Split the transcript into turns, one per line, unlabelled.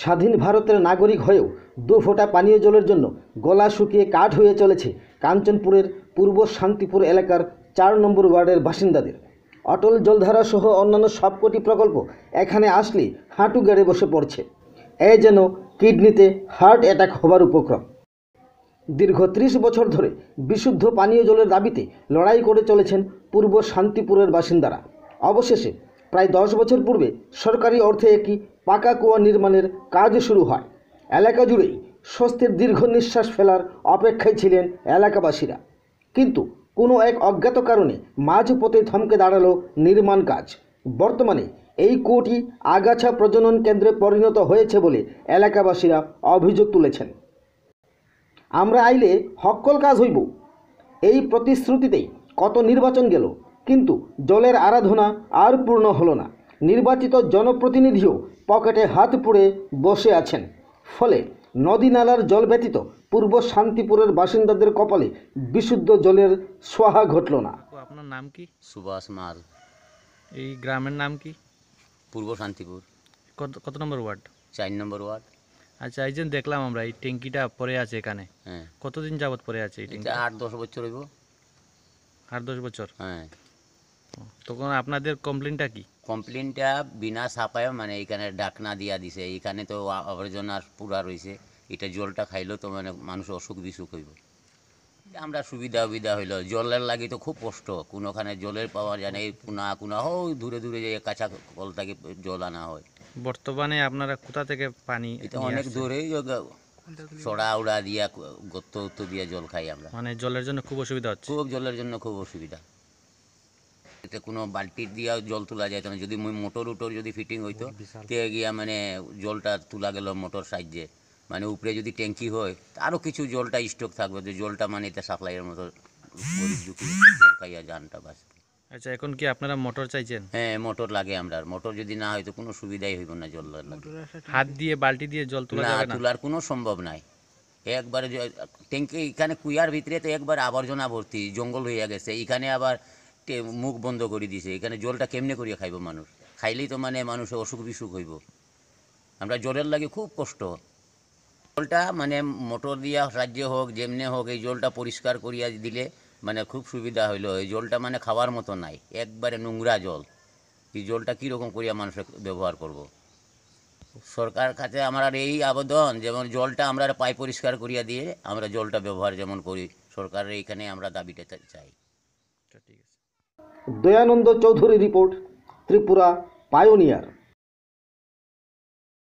স্বাধীন ভারতের নাগরিক হয়েও দু ফোঁটা পানীয় জলের জন্য গলা শুকিয়ে কাঠ হয়ে চলেছে কাঞ্চনপুরের পূর্ব শান্তিপুর এলাকার চার নম্বর ওয়ার্ডের বাসিন্দাদের অটল জলধারা সহ অন্যান্য সবকটি প্রকল্প এখানে আসলে হাঁটু গেড়ে বসে পড়ছে এ যেন কিডনিতে হার্ট অ্যাটাক হবার উপক্রম দীর্ঘ ত্রিশ বছর ধরে বিশুদ্ধ পানীয় জলের দাবিতে লড়াই করে চলেছেন পূর্ব শান্তিপুরের বাসিন্দারা অবশেষে প্রায় দশ বছর পূর্বে সরকারি অর্থে একটি পাকা কুয়া নির্মাণের কাজ শুরু হয় এলাকা জুড়েই স্বস্তির দীর্ঘ নিঃশ্বাস ফেলার অপেক্ষায় ছিলেন এলাকাবাসীরা কিন্তু কোনো এক অজ্ঞাত কারণে মাঝপথে থমকে দাঁড়ালো নির্মাণ কাজ বর্তমানে এই কুয়োটি আগাছা প্রজনন কেন্দ্রে পরিণত হয়েছে বলে এলাকাবাসীরা অভিযোগ তুলেছেন আমরা আইলে হক্কল কাজ হইব এই প্রতিশ্রুতিতেই কত নির্বাচন গেল কিন্তু জলের আরাধনা আর পূর্ণ হলো না নির্বাচিত জনপ্রতিনিধিও পকেটে হাত পুড়ে বসে আছেন ফলে নদী নালার জল ব্যতীত পূর্ব শান্তিপুরের বাসিন্দাদের কপালে বিশুদ্ধ জলের সোহা ঘটল না
আপনার নাম কি সুভাষ মাল এই গ্রামের নাম কি পূর্ব শান্তিপুর কত কত নম্বর ওয়ার্ড চার নম্বর ওয়ার্ড আচ্ছা এই যে দেখলাম আমরা এই ট্যাঙ্কিটা পরে আছে এখানে হ্যাঁ কতদিন যাবৎ পরে আছে এই ট্যাঙ্কি আট দশ বছর হইব আট দশ বছর হ্যাঁ তখন আপনাদের কমপ্লেনটা কি
কমপ্লেনটা বিনা সাপায় মানে এখানে ডাকনা দিয়া দিছে এখানে তো আবর্জনা পুরা রয়েছে এটা জলটা খাইলেও তো মানে মানুষ অসুখ বিসুখ হইব আমরা সুবিধা সুবিধা হইলো জলের লাগি তো খুব কষ্ট কোনোখানে জলের পাওয়া যায় না এই কোনা কোনা হো দূরে দূরে যে কাঁচা কল থেকে জল আনা হয়
বর্তমানে আপনারা কোথা থেকে পানি এটা অনেক দূরেই
সড়া উড়া দিয়া গত্ত উত্ত দিয়া জল খাই আমরা
মানে জলের জন্য খুব অসুবিধা হচ্ছে খুব জলের জন্য খুব অসুবিধা
তাতে কোনো বালতি দিয়ে জল তোলা যেত না যদি মোটর উটোর যদি ফিটিং হইতো তে গিয়া মানে জলটা তোলা গেল মোটর সাহায্যে মানে উপরে যদি ট্যাঙ্কি হয় আরও কিছু জলটা স্টক থাকবে যে জলটা মানে এটা সাপ্লাইয়ের মতো যানটা বাস আচ্ছা এখন কি আপনারা মোটর চাইছেন হ্যাঁ মোটর লাগে আমরা মোটর যদি না হয় তো কোনো সুবিধাই হইব না জল
হাত দিয়ে বালতি দিয়ে জল তোলা যাবে না তোলার
কোনো সম্ভব নাই একবারে ট্যাঙ্কি এখানে কুইয়ার ভিতরে তো একবার আবর্জনা ভর্তি জঙ্গল হইয়া গেছে এখানে আবার মুখ বন্ধ করে দিছে এখানে জলটা কেমনে করিয়া খাইব মানুষ খাইলেই তো মানে মানুষে অসুখ বিসুখ হইব আমরা জলের লাগে খুব কষ্ট জলটা মানে মোটর দিয়া সাহায্যে হোক যেমনে হোক এই জলটা পরিষ্কার করিয়া দিলে মানে খুব সুবিধা হইলো এই জলটা মানে খাওয়ার মতো নাই একবারে নোংরা জল এই জলটা কীরকম করিয়া মানুষের ব্যবহার করব। সরকার কাছে আমার এই আবেদন যেমন জলটা আমরা পাই পরিষ্কার করিয়া দিয়ে আমরা জলটা ব্যবহার যেমন করি সরকারের এইখানে আমরা দাবিটা চাই
ଦୟାନନ୍ଦ ଚୌଧୁରୀ ରିପୋର୍ଟ ତ୍ରିପୁରା ପାୟୋନିୟର